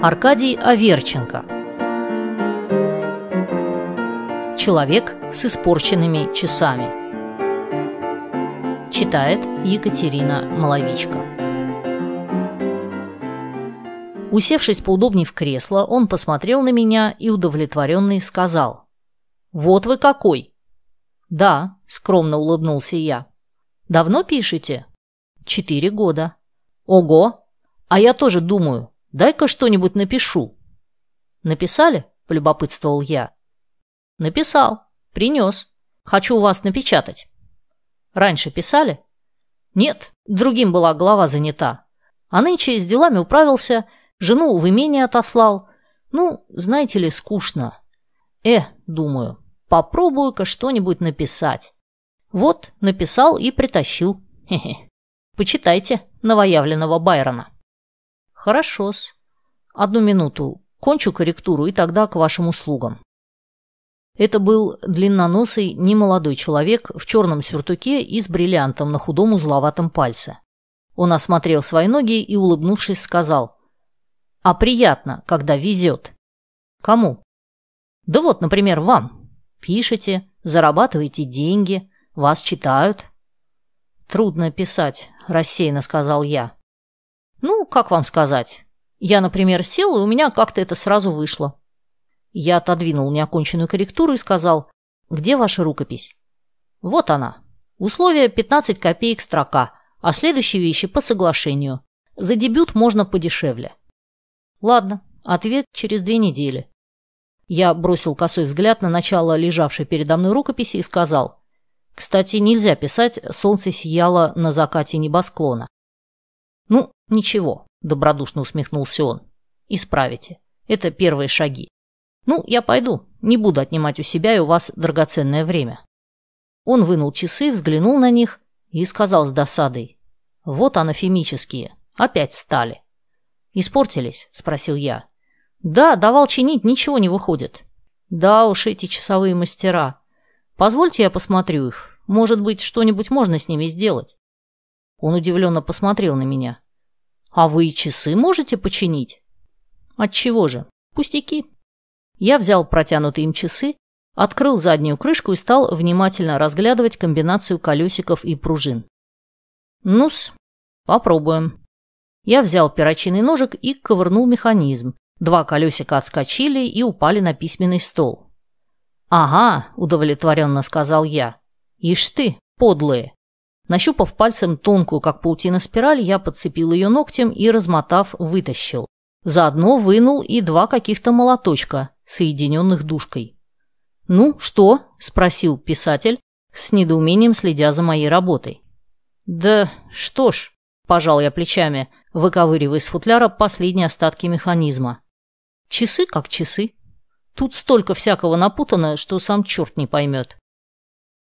Аркадий Аверченко. Человек с испорченными часами. Читает Екатерина Маловичка. Усевшись поудобнее в кресло, он посмотрел на меня и удовлетворенный сказал. «Вот вы какой!» «Да», — скромно улыбнулся я. «Давно пишете?» «Четыре года». «Ого! А я тоже думаю, Дай-ка что-нибудь напишу». «Написали?» – полюбопытствовал я. «Написал. Принес. Хочу у вас напечатать». «Раньше писали?» «Нет, другим была голова занята. А нынче с делами управился, жену в имение отослал. Ну, знаете ли, скучно. Э, думаю, попробую-ка что-нибудь написать. Вот, написал и притащил. Хе -хе. Почитайте новоявленного Байрона». «Хорошо-с. Одну минуту. Кончу корректуру и тогда к вашим услугам». Это был длинноносый, немолодой человек в черном сюртуке и с бриллиантом на худом узловатом пальце. Он осмотрел свои ноги и, улыбнувшись, сказал «А приятно, когда везет». «Кому?» «Да вот, например, вам. Пишете, зарабатываете деньги, вас читают». «Трудно писать», – рассеянно сказал я. Ну, как вам сказать? Я, например, сел, и у меня как-то это сразу вышло. Я отодвинул неоконченную корректуру и сказал, где ваша рукопись? Вот она. Условие 15 копеек строка, а следующие вещи по соглашению. За дебют можно подешевле. Ладно, ответ через две недели. Я бросил косой взгляд на начало лежавшей передо мной рукописи и сказал. Кстати, нельзя писать «Солнце сияло на закате небосклона». Ну, «Ничего», – добродушно усмехнулся он. «Исправите. Это первые шаги. Ну, я пойду. Не буду отнимать у себя и у вас драгоценное время». Он вынул часы, взглянул на них и сказал с досадой. «Вот анафемические. Опять стали». «Испортились?» – спросил я. «Да, давал чинить, ничего не выходит». «Да уж, эти часовые мастера. Позвольте я посмотрю их. Может быть, что-нибудь можно с ними сделать?» Он удивленно посмотрел на меня. А вы и часы можете починить? Отчего же? Пустяки. Я взял протянутые им часы, открыл заднюю крышку и стал внимательно разглядывать комбинацию колесиков и пружин. Ну-с, попробуем. Я взял перочинный ножик и ковырнул механизм. Два колесика отскочили и упали на письменный стол. «Ага», – удовлетворенно сказал я. «Ишь ты, подлые! Нащупав пальцем тонкую, как паутина, спираль, я подцепил ее ногтем и, размотав, вытащил. Заодно вынул и два каких-то молоточка, соединенных душкой. «Ну, что?» – спросил писатель, с недоумением следя за моей работой. «Да что ж», – пожал я плечами, выковыривая из футляра последние остатки механизма. «Часы как часы. Тут столько всякого напутано, что сам черт не поймет».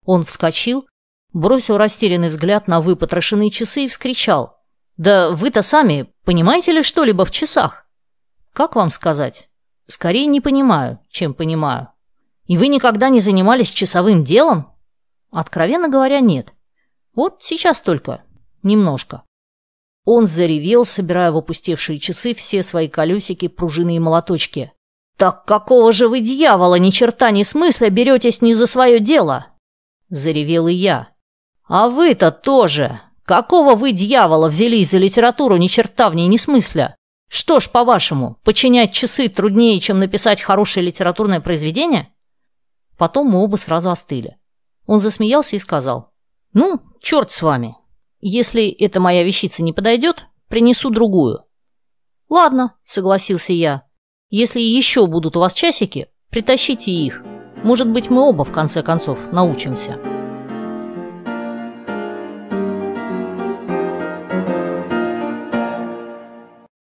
Он вскочил, бросил растерянный взгляд на выпотрошенные часы и вскричал. «Да вы-то сами понимаете ли что-либо в часах?» «Как вам сказать? Скорее не понимаю, чем понимаю. И вы никогда не занимались часовым делом?» «Откровенно говоря, нет. Вот сейчас только. Немножко». Он заревел, собирая в опустевшие часы все свои колесики, пружины и молоточки. «Так какого же вы дьявола, ни черта, ни смысла беретесь не за свое дело?» Заревел и я. «А вы-то тоже! Какого вы, дьявола, взялись за литературу ни черта в ней ни смысля? Что ж, по-вашему, подчинять часы труднее, чем написать хорошее литературное произведение?» Потом мы оба сразу остыли. Он засмеялся и сказал, «Ну, черт с вами. Если эта моя вещица не подойдет, принесу другую». «Ладно», — согласился я. «Если еще будут у вас часики, притащите их. Может быть, мы оба, в конце концов, научимся».